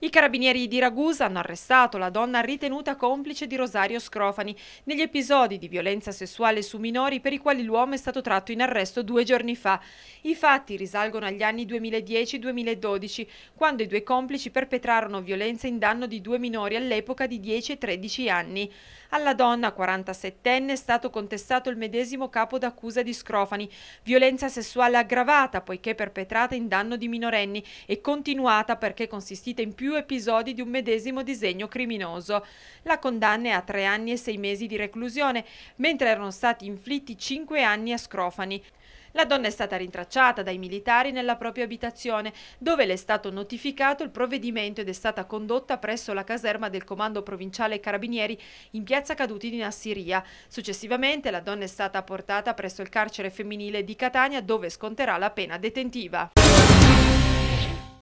I carabinieri di Ragusa hanno arrestato la donna ritenuta complice di Rosario Scrofani negli episodi di violenza sessuale su minori per i quali l'uomo è stato tratto in arresto due giorni fa. I fatti risalgono agli anni 2010-2012, quando i due complici perpetrarono violenza in danno di due minori all'epoca di 10 e 13 anni. Alla donna, 47enne, è stato contestato il medesimo capo d'accusa di Scrofani, violenza sessuale aggravata poiché perpetrata in danno di minorenni e continuata perché consistita in più più episodi di un medesimo disegno criminoso. La condanna è a tre anni e sei mesi di reclusione, mentre erano stati inflitti cinque anni a Scrofani. La donna è stata rintracciata dai militari nella propria abitazione, dove le è stato notificato il provvedimento ed è stata condotta presso la caserma del Comando Provinciale Carabinieri in piazza Caduti di Nassiria. Successivamente la donna è stata portata presso il carcere femminile di Catania, dove sconterà la pena detentiva.